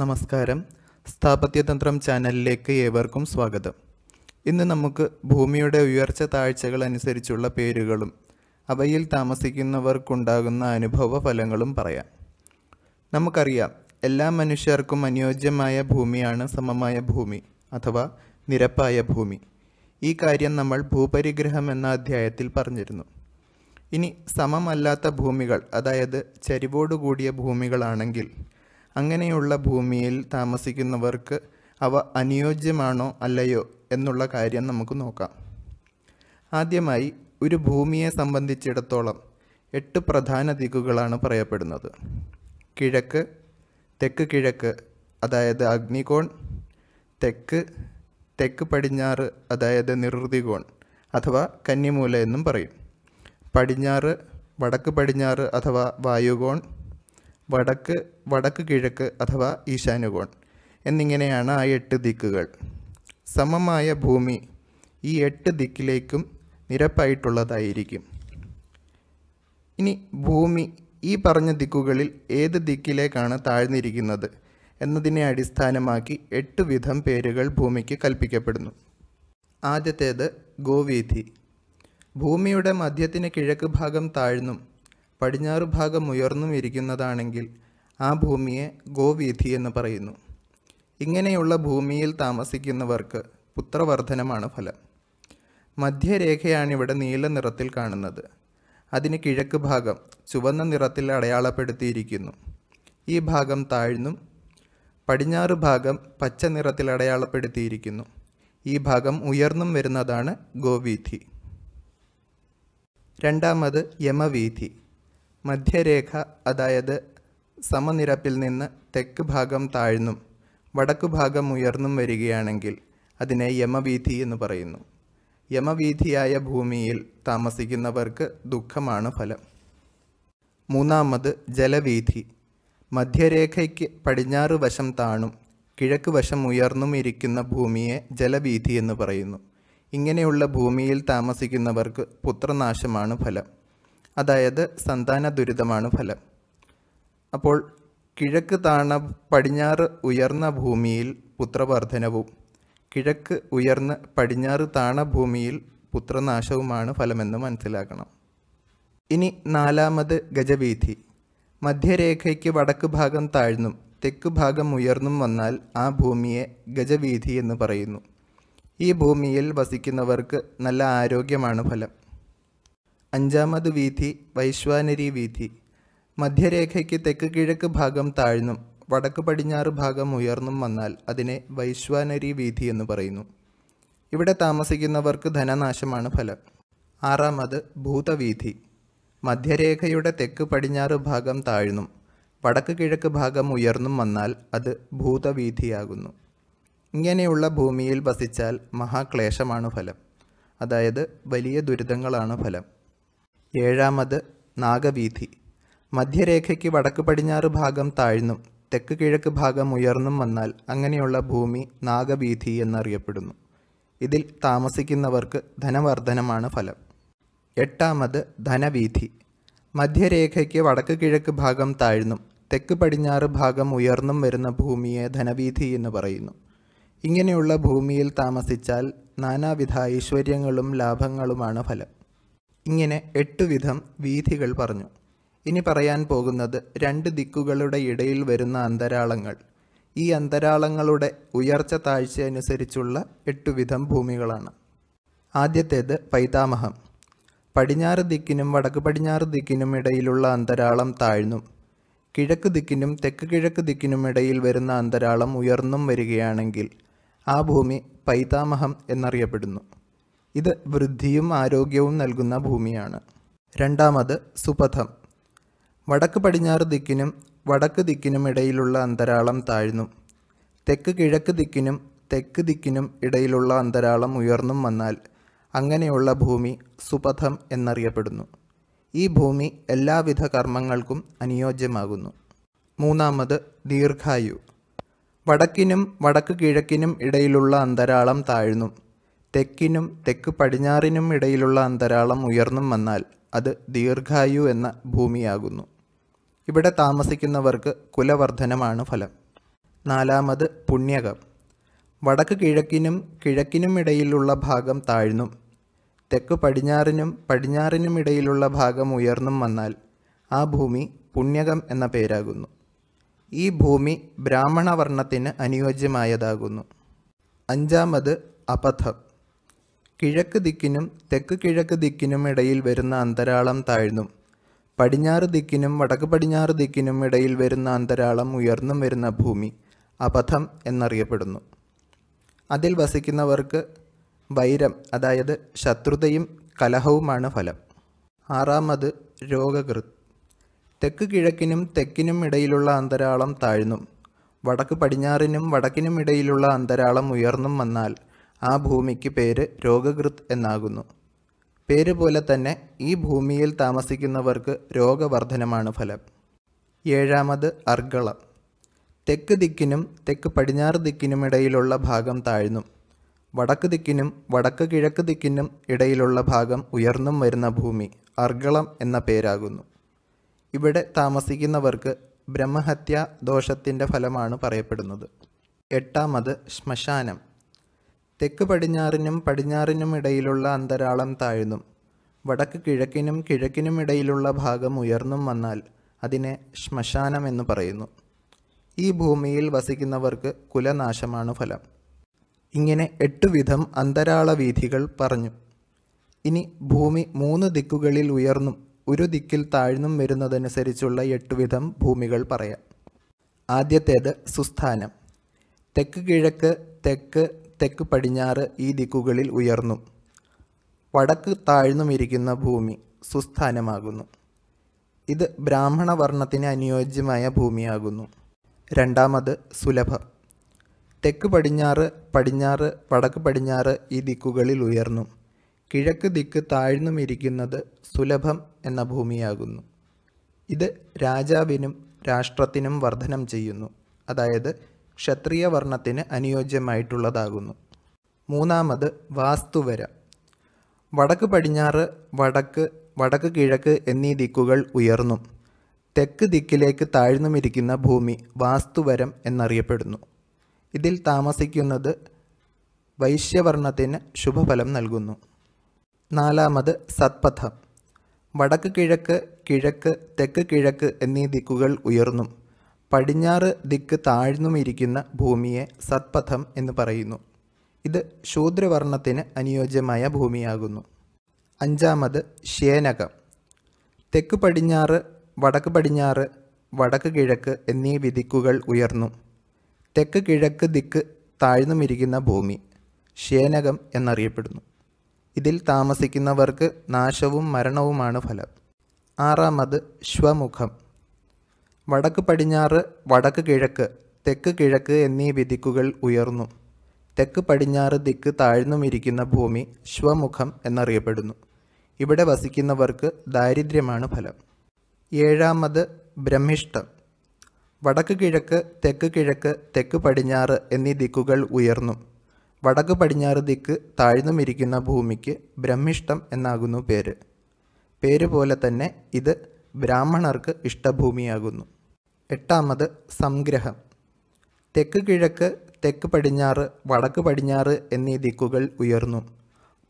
നമസ്കാരം സ്ഥാപത്യതന്ത്രം ചാനലിലേക്ക് ഏവർക്കും സ്വാഗതം ഇന്ന് നമുക്ക് ഭൂമിയുടെ ഉയർച്ച താഴ്ചകൾ അനുസരിച്ചുള്ള പേരുകളും അവയിൽ താമസിക്കുന്നവർക്കുണ്ടാകുന്ന അനുഭവ ഫലങ്ങളും പറയാം നമുക്കറിയാം എല്ലാ മനുഷ്യർക്കും അനുയോജ്യമായ ഭൂമിയാണ് സമമായ ഭൂമി അഥവാ നിരപ്പായ ഭൂമി ഈ കാര്യം നമ്മൾ ഭൂപരിഗ്രഹം എന്ന അധ്യായത്തിൽ പറഞ്ഞിരുന്നു ഇനി സമമല്ലാത്ത ഭൂമികൾ അതായത് ചരിവോടുകൂടിയ ഭൂമികളാണെങ്കിൽ അങ്ങനെയുള്ള ഭൂമിയിൽ താമസിക്കുന്നവർക്ക് അവ അനുയോജ്യമാണോ അല്ലയോ എന്നുള്ള കാര്യം നമുക്ക് നോക്കാം ആദ്യമായി ഒരു ഭൂമിയെ സംബന്ധിച്ചിടത്തോളം എട്ട് പ്രധാന ദിക്കുകളാണ് പറയപ്പെടുന്നത് കിഴക്ക് തെക്ക് കിഴക്ക് അതായത് അഗ്നികോൺ തെക്ക് തെക്ക് പടിഞ്ഞാറ് അതായത് നിർവൃതികോൺ അഥവാ കന്നിമൂല എന്നും പറയും പടിഞ്ഞാറ് വടക്ക് പടിഞ്ഞാറ് അഥവാ വായുകോൺ വടക്ക് വടക്ക് കിഴക്ക് അഥവാ ഈശാനുകോൺ എന്നിങ്ങനെയാണ് ആ എട്ട് ദിക്കുകൾ സമമായ ഭൂമി ഈ എട്ട് ദിക്കിലേക്കും നിരപ്പായിട്ടുള്ളതായിരിക്കും ഇനി ഭൂമി ഈ പറഞ്ഞ ദിക്കുകളിൽ ഏത് ദിക്കിലേക്കാണ് താഴ്ന്നിരിക്കുന്നത് എന്നതിനെ അടിസ്ഥാനമാക്കി എട്ട് വിധം പേരുകൾ ഭൂമിക്ക് കൽപ്പിക്കപ്പെടുന്നു ആദ്യത്തേത് ഗോവീതി ഭൂമിയുടെ മധ്യത്തിന് കിഴക്ക് ഭാഗം താഴ്ന്നും പടിഞ്ഞാറ് ഭാഗം ഉയർന്നും ഇരിക്കുന്നതാണെങ്കിൽ ആ ഭൂമിയെ ഗോവീഥി എന്ന് പറയുന്നു ഇങ്ങനെയുള്ള ഭൂമിയിൽ താമസിക്കുന്നവർക്ക് പുത്രവർദ്ധനമാണ് ഫലം മധ്യരേഖയാണിവിടെ നീല നിറത്തിൽ കാണുന്നത് അതിന് കിഴക്ക് ഭാഗം ചുവന്ന നിറത്തിൽ അടയാളപ്പെടുത്തിയിരിക്കുന്നു ഈ ഭാഗം താഴ്ന്നും പടിഞ്ഞാറ് ഭാഗം പച്ച നിറത്തിൽ അടയാളപ്പെടുത്തിയിരിക്കുന്നു ഈ ഭാഗം ഉയർന്നും വരുന്നതാണ് ഗോവീഥി രണ്ടാമത് യമവീഥി മധ്യരേഖ അതായത് സമനിരപ്പിൽ നിന്ന് തെക്ക് ഭാഗം താഴ്ന്നും വടക്കു ഭാഗം ഉയർന്നും വരികയാണെങ്കിൽ അതിനെ യമവീഥി എന്ന് പറയുന്നു യമവീഥിയായ ഭൂമിയിൽ താമസിക്കുന്നവർക്ക് ദുഃഖമാണ് ഫലം മൂന്നാമത് ജലവീഥി മധ്യരേഖയ്ക്ക് പടിഞ്ഞാറ് വശം താണും കിഴക്ക് വശം ഉയർന്നും ഇരിക്കുന്ന ഭൂമിയെ ജലവീഥി എന്ന് പറയുന്നു ഇങ്ങനെയുള്ള ഭൂമിയിൽ താമസിക്കുന്നവർക്ക് പുത്രനാശമാണ് ഫലം അതായത് സന്താന ദുരിതമാണ് ഫലം അപ്പോൾ കിഴക്ക് താണ പടിഞ്ഞാറ് ഉയർന്ന ഭൂമിയിൽ പുത്രവർദ്ധനവും കിഴക്ക് ഉയർന്ന് പടിഞ്ഞാറ് താണ ഭൂമിയിൽ പുത്രനാശവുമാണ് ഫലമെന്ന് മനസ്സിലാക്കണം ഇനി നാലാമത് ഗജവീഥി മധ്യരേഖയ്ക്ക് വടക്ക് ഭാഗം താഴ്ന്നും തെക്ക് ഭാഗം ഉയർന്നും വന്നാൽ ആ ഭൂമിയെ ഗജവീഥി എന്ന് പറയുന്നു ഈ ഭൂമിയിൽ വസിക്കുന്നവർക്ക് നല്ല ആരോഗ്യമാണ് ഫലം അഞ്ചാമത് വീഥി വൈശ്വാനരി വീഥി മധ്യരേഖയ്ക്ക് തെക്ക് കിഴക്ക് ഭാഗം താഴ്ന്നും വടക്ക് പടിഞ്ഞാറ് ഭാഗം ഉയർന്നും വന്നാൽ അതിനെ വൈശ്വാനരി വീഥി എന്ന് പറയുന്നു ഇവിടെ താമസിക്കുന്നവർക്ക് ധനനാശമാണ് ഫലം ആറാമത് ഭൂതവീതി മധ്യരേഖയുടെ തെക്ക് പടിഞ്ഞാറ് ഭാഗം താഴ്ന്നും വടക്ക് കിഴക്ക് ഭാഗം ഉയർന്നും വന്നാൽ അത് ഭൂതവീതിയാകുന്നു ഇങ്ങനെയുള്ള ഭൂമിയിൽ വസിച്ചാൽ മഹാക്ലേശമാണ് ഫലം അതായത് വലിയ ദുരിതങ്ങളാണ് ഫലം ഏഴാമത് നാഗവീഥി മധ്യരേഖയ്ക്ക് വടക്ക് പടിഞ്ഞാറ് ഭാഗം താഴ്ന്നും തെക്ക് കിഴക്ക് ഭാഗം ഉയർന്നും വന്നാൽ അങ്ങനെയുള്ള ഭൂമി നാഗവീഥി എന്നറിയപ്പെടുന്നു ഇതിൽ താമസിക്കുന്നവർക്ക് ധനവർദ്ധനമാണ് ഫലം എട്ടാമത് ധനവീഥി മധ്യരേഖയ്ക്ക് വടക്ക് കിഴക്ക് ഭാഗം താഴ്ന്നും തെക്ക് പടിഞ്ഞാറ് ഭാഗം ഉയർന്നും വരുന്ന ഭൂമിയെ ധനവീഥി എന്ന് പറയുന്നു ഇങ്ങനെയുള്ള ഭൂമിയിൽ താമസിച്ചാൽ നാനാവിധ ഐശ്വര്യങ്ങളും ലാഭങ്ങളുമാണ് ഫലം ഇങ്ങനെ എട്ടുവിധം വീഥികൾ പറഞ്ഞു ഇനി പറയാൻ പോകുന്നത് രണ്ട് ദിക്കുകളുടെ ഇടയിൽ വരുന്ന അന്തരാളങ്ങൾ ഈ അന്തരാളങ്ങളുടെ ഉയർച്ച താഴ്ച അനുസരിച്ചുള്ള എട്ടുവിധം ഭൂമികളാണ് ആദ്യത്തേത് പൈതാമഹം പടിഞ്ഞാറ് ദിക്കിനും വടക്ക് പടിഞ്ഞാറ് ദിക്കിനും ഇടയിലുള്ള അന്തരാളം താഴ്ന്നും കിഴക്ക് ദിക്കിനും തെക്ക് കിഴക്ക് ദിക്കിനും ഇടയിൽ വരുന്ന അന്തരാളം ഉയർന്നും വരികയാണെങ്കിൽ ആ ഭൂമി പൈതാമഹം എന്നറിയപ്പെടുന്നു ഇത് വൃദ്ധിയും ആരോഗ്യവും നൽകുന്ന ഭൂമിയാണ് രണ്ടാമത് സുപഥം വടക്ക് പടിഞ്ഞാറ് ദിക്കിനും വടക്ക് ദിക്കിനും ഇടയിലുള്ള അന്തരാളം താഴ്ന്നു തെക്ക് കിഴക്ക് ദിക്കിനും തെക്ക് ദിക്കിനും ഇടയിലുള്ള അന്തരാളം ഉയർന്നും വന്നാൽ അങ്ങനെയുള്ള ഭൂമി സുപഥം എന്നറിയപ്പെടുന്നു ഈ ഭൂമി എല്ലാവിധ കർമ്മങ്ങൾക്കും അനുയോജ്യമാകുന്നു മൂന്നാമത് ദീർഘായു വടക്കിനും വടക്ക് കിഴക്കിനും ഇടയിലുള്ള അന്തരാളം താഴ്ന്നു തെക്കിനും തെക്ക് പടിഞ്ഞാറിനും ഇടയിലുള്ള അന്തരാളം ഉയർന്നും വന്നാൽ അത് ദീർഘായു എന്ന ഭൂമിയാകുന്നു ഇവിടെ താമസിക്കുന്നവർക്ക് കുലവർദ്ധനമാണ് ഫലം നാലാമത് പുണ്യകം വടക്ക് കിഴക്കിനും കിഴക്കിനും ഇടയിലുള്ള ഭാഗം താഴ്ന്നും തെക്ക് പടിഞ്ഞാറിനും പടിഞ്ഞാറിനും ഇടയിലുള്ള ഭാഗം ഉയർന്നും വന്നാൽ ആ ഭൂമി പുണ്യകം എന്ന പേരാകുന്നു ഈ ഭൂമി ബ്രാഹ്മണവർണ്ണത്തിന് അനുയോജ്യമായതാകുന്നു അഞ്ചാമത് അപഥം കിഴക്ക് ദിക്കിനും തെക്ക് കിഴക്ക് ദിക്കിനും ഇടയിൽ വരുന്ന അന്തരാളം താഴ്ന്നു പടിഞ്ഞാറ് ദിക്കിനും വടക്ക് പടിഞ്ഞാറ് ദിക്കിനും ഇടയിൽ വരുന്ന അന്തരാളം ഉയർന്നും വരുന്ന ഭൂമി അപഥം എന്നറിയപ്പെടുന്നു അതിൽ വസിക്കുന്നവർക്ക് വൈരം അതായത് ശത്രുതയും കലഹവുമാണ് ഫലം ആറാമത് രോഗകൃത് തെക്ക് കിഴക്കിനും തെക്കിനും ഇടയിലുള്ള അന്തരാളം താഴ്ന്നും വടക്ക് പടിഞ്ഞാറിനും വടക്കിനും ഇടയിലുള്ള അന്തരാളം ഉയർന്നും വന്നാൽ ആ ഭൂമിക്ക് പേര് രോഗകൃത് എന്നാകുന്നു പേര് പോലെ തന്നെ ഈ ഭൂമിയിൽ താമസിക്കുന്നവർക്ക് രോഗവർദ്ധനമാണ് ഫലം ഏഴാമത് അർഗളം തെക്ക് ദിക്കിനും തെക്ക് പടിഞ്ഞാറ് ദിക്കിനുമിടയിലുള്ള ഭാഗം താഴ്ന്നു വടക്ക് ദിക്കിനും വടക്ക് കിഴക്ക് ദിക്കിനും ഇടയിലുള്ള ഭാഗം ഉയർന്നും വരുന്ന ഭൂമി അർഗളം എന്ന പേരാകുന്നു ഇവിടെ താമസിക്കുന്നവർക്ക് ബ്രഹ്മഹത്യ ദോഷത്തിൻ്റെ ഫലമാണ് പറയപ്പെടുന്നത് എട്ടാമത് ശ്മശാനം തെക്ക് പടിഞ്ഞാറിനും പടിഞ്ഞാറിനും ഇടയിലുള്ള അന്തരാളം താഴ്ന്നും വടക്ക് കിഴക്കിനും കിഴക്കിനും ഇടയിലുള്ള ഭാഗം ഉയർന്നും വന്നാൽ അതിനെ ശ്മശാനം എന്ന് പറയുന്നു ഈ ഭൂമിയിൽ വസിക്കുന്നവർക്ക് കുലനാശമാണ് ഫലം ഇങ്ങനെ എട്ട് വിധം അന്തരാള വീഥികൾ പറഞ്ഞു ഇനി ഭൂമി മൂന്ന് ദിക്കുകളിൽ ഉയർന്നും ഒരു ദിക്കിൽ താഴ്ന്നും വരുന്നതനുസരിച്ചുള്ള എട്ട് വിധം ഭൂമികൾ പറയാം ആദ്യത്തേത് സുസ്ഥാനം തെക്ക് കിഴക്ക് തെക്ക് തെക്ക് പടിഞ്ഞാറ് ഈ ദിക്കുകളിൽ ഉയർന്നു വടക്ക് താഴ്ന്നുമിരിക്കുന്ന ഭൂമി സുസ്ഥാനമാകുന്നു ഇത് ബ്രാഹ്മണ വർണ്ണത്തിന് അനുയോജ്യമായ ഭൂമിയാകുന്നു രണ്ടാമത് സുലഭം തെക്ക് പടിഞ്ഞാറ് പടിഞ്ഞാറ് വടക്ക് പടിഞ്ഞാറ് ഈ ദിക്കുകളിൽ ഉയർന്നു കിഴക്ക് ദിക്ക് താഴ്ന്നുമിരിക്കുന്നത് സുലഭം എന്ന ഭൂമിയാകുന്നു ഇത് രാജാവിനും രാഷ്ട്രത്തിനും വർധനം ചെയ്യുന്നു അതായത് ക്ഷത്രിയ വർണ്ണത്തിന് അനുയോജ്യമായിട്ടുള്ളതാകുന്നു മൂന്നാമത് വാസ്തുവര വടക്ക് പടിഞ്ഞാറ് വടക്ക് വടക്ക് കിഴക്ക് എന്നീ ദിക്കുകൾ ഉയർന്നും തെക്ക് ദിക്കിലേക്ക് താഴ്ന്നുമിരിക്കുന്ന ഭൂമി വാസ്തുവരം എന്നറിയപ്പെടുന്നു ഇതിൽ താമസിക്കുന്നത് വൈശ്യവർണ്ണത്തിന് ശുഭഫലം നൽകുന്നു നാലാമത് സത്പഥം വടക്ക് കിഴക്ക് കിഴക്ക് തെക്ക് കിഴക്ക് എന്നീ ദിക്കുകൾ ഉയർന്നും പടിഞ്ഞാറ് ദിക്ക് താഴ്ന്നുമിരിക്കുന്ന ഭൂമിയെ സത്പഥം എന്ന് പറയുന്നു ഇത് ശൂദ്രവർണത്തിന് അനുയോജ്യമായ ഭൂമിയാകുന്നു അഞ്ചാമത് ശേനകം തെക്ക് പടിഞ്ഞാറ് വടക്ക് പടിഞ്ഞാറ് വടക്ക് കിഴക്ക് എന്നീ വിധിക്കുകൾ ഉയർന്നു തെക്ക് കിഴക്ക് ദിക്ക് താഴ്ന്നുമിരിക്കുന്ന ഭൂമി ശേനകം എന്നറിയപ്പെടുന്നു ഇതിൽ താമസിക്കുന്നവർക്ക് നാശവും മരണവുമാണ് ഫലം ആറാമത് ശ്വമുഖം വടക്ക് പടിഞ്ഞാറ് വടക്ക് കിഴക്ക് തെക്ക് കിഴക്ക് എന്നീ വിധിക്കുകൾ ഉയർന്നു തെക്ക് പടിഞ്ഞാറ് ദിക്ക് താഴ്ന്നുമിരിക്കുന്ന ഭൂമി ശ്വമുഖം എന്നറിയപ്പെടുന്നു ഇവിടെ വസിക്കുന്നവർക്ക് ദാരിദ്ര്യമാണ് ഫലം ഏഴാമത് ബ്രഹ്മിഷ്ടം വടക്ക് കിഴക്ക് തെക്ക് കിഴക്ക് തെക്ക് പടിഞ്ഞാറ് എന്നീ ദിക്കുകൾ ഉയർന്നു വടക്ക് പടിഞ്ഞാറ് ദിക്ക് താഴ്ന്നുമിരിക്കുന്ന ഭൂമിക്ക് ബ്രഹ്മിഷ്ടം എന്നാകുന്നു പേര് പേര് പോലെ തന്നെ ഇത് ബ്രാഹ്മണർക്ക് ഇഷ്ടഭൂമിയാകുന്നു എട്ടാമത് സംഗ്രഹം തെക്ക് കിഴക്ക് തെക്ക് പടിഞ്ഞാറ് വടക്ക് പടിഞ്ഞാറ് എന്നീ ദിക്കുകൾ ഉയർന്നു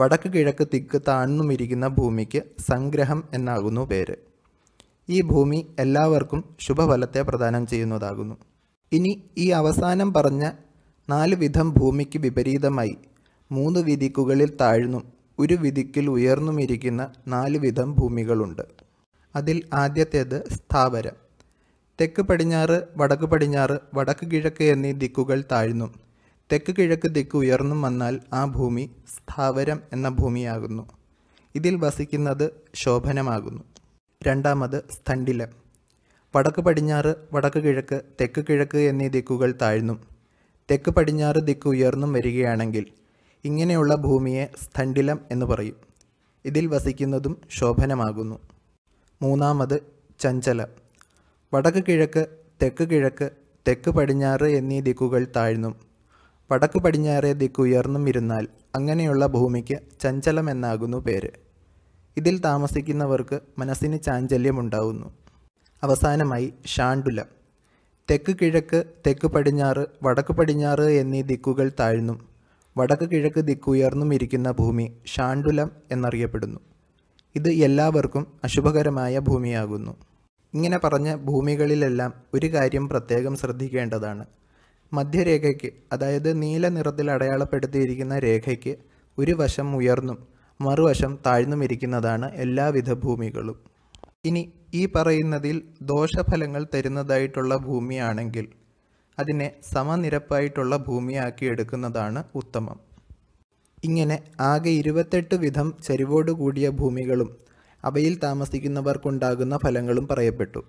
വടക്ക് കിഴക്ക് തിക്ക് താഴ്ന്നുമിരിക്കുന്ന ഭൂമിക്ക് സംഗ്രഹം എന്നാകുന്നു പേര് ഈ ഭൂമി എല്ലാവർക്കും ശുഭഫലത്തെ പ്രദാനം ചെയ്യുന്നതാകുന്നു ഇനി ഈ അവസാനം പറഞ്ഞ നാല് വിധം ഭൂമിക്ക് വിപരീതമായി മൂന്ന് വിധിക്കുകളിൽ താഴ്ന്നും ഒരു വിധിക്കിൽ ഉയർന്നുമിരിക്കുന്ന നാല് വിധം ഭൂമികളുണ്ട് അതിൽ ആദ്യത്തേത് സ്ഥാപരം തെക്ക് പടിഞ്ഞാറ് വടക്ക് പടിഞ്ഞാറ് വടക്ക് കിഴക്ക് എന്നീ ദിക്കുകൾ താഴ്ന്നു തെക്ക് കിഴക്ക് ദിക്ക് ഉയർന്നും വന്നാൽ ആ ഭൂമി സ്ഥാവരം എന്ന ഭൂമിയാകുന്നു ഇതിൽ വസിക്കുന്നത് ശോഭനമാകുന്നു രണ്ടാമത് സ്ഥണ്ടിലം വടക്ക് പടിഞ്ഞാറ് വടക്ക് കിഴക്ക് തെക്ക് കിഴക്ക് എന്നീ ദിക്കുകൾ താഴ്ന്നു തെക്ക് പടിഞ്ഞാറ് ദിക്ക് ഉയർന്നും വരികയാണെങ്കിൽ ഇങ്ങനെയുള്ള ഭൂമിയെ സ്ഥണ്ടിലം എന്ന് പറയും ഇതിൽ വസിക്കുന്നതും ശോഭനമാകുന്നു മൂന്നാമത് ചഞ്ചലം വടക്ക് കിഴക്ക് തെക്ക് കിഴക്ക് തെക്ക് പടിഞ്ഞാറ് എന്നീ ദിക്കുകൾ താഴ്ന്നും വടക്ക് പടിഞ്ഞാറേ ദിക്ക് ഉയർന്നും ഇരുന്നാൽ അങ്ങനെയുള്ള ഭൂമിക്ക് ചഞ്ചലം എന്നാകുന്നു പേര് ഇതിൽ താമസിക്കുന്നവർക്ക് മനസ്സിന് ചാഞ്ചല്യമുണ്ടാവുന്നു അവസാനമായി ഷാണ്ടുല തെക്ക് കിഴക്ക് തെക്ക് പടിഞ്ഞാറ് വടക്ക് പടിഞ്ഞാറ് എന്നീ ദിക്കുകൾ താഴ്ന്നും വടക്ക് കിഴക്ക് ദിക്കുയർന്നും ഇരിക്കുന്ന ഭൂമി ഷാണ്ടുലം എന്നറിയപ്പെടുന്നു ഇത് എല്ലാവർക്കും അശുഭകരമായ ഭൂമിയാകുന്നു ഇങ്ങനെ പറഞ്ഞ ഭൂമികളിലെല്ലാം ഒരു കാര്യം പ്രത്യേകം ശ്രദ്ധിക്കേണ്ടതാണ് മധ്യരേഖയ്ക്ക് അതായത് നീല നിറത്തിൽ അടയാളപ്പെടുത്തിയിരിക്കുന്ന രേഖയ്ക്ക് ഒരു വശം ഉയർന്നും മറുവശം താഴ്ന്നും ഇരിക്കുന്നതാണ് എല്ലാവിധ ഭൂമികളും ഇനി ഈ പറയുന്നതിൽ ദോഷഫലങ്ങൾ തരുന്നതായിട്ടുള്ള ഭൂമിയാണെങ്കിൽ അതിനെ സമനിരപ്പായിട്ടുള്ള ഭൂമിയാക്കി എടുക്കുന്നതാണ് ഉത്തമം ഇങ്ങനെ ആകെ ഇരുപത്തെട്ട് വിധം ചരിവോടുകൂടിയ ഭൂമികളും അവയിൽ താമസിക്കുന്നവർക്കുണ്ടാകുന്ന ഫലങ്ങളും പറയപ്പെട്ടു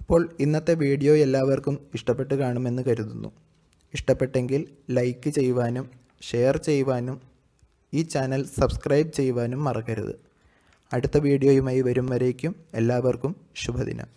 അപ്പോൾ ഇന്നത്തെ വീഡിയോ എല്ലാവർക്കും ഇഷ്ടപ്പെട്ട് കാണുമെന്ന് കരുതുന്നു ഇഷ്ടപ്പെട്ടെങ്കിൽ ലൈക്ക് ചെയ്യുവാനും ഷെയർ ചെയ്യുവാനും ഈ ചാനൽ സബ്സ്ക്രൈബ് ചെയ്യുവാനും മറക്കരുത് അടുത്ത വീഡിയോയുമായി വരും വരേക്കും എല്ലാവർക്കും ശുഭദിനം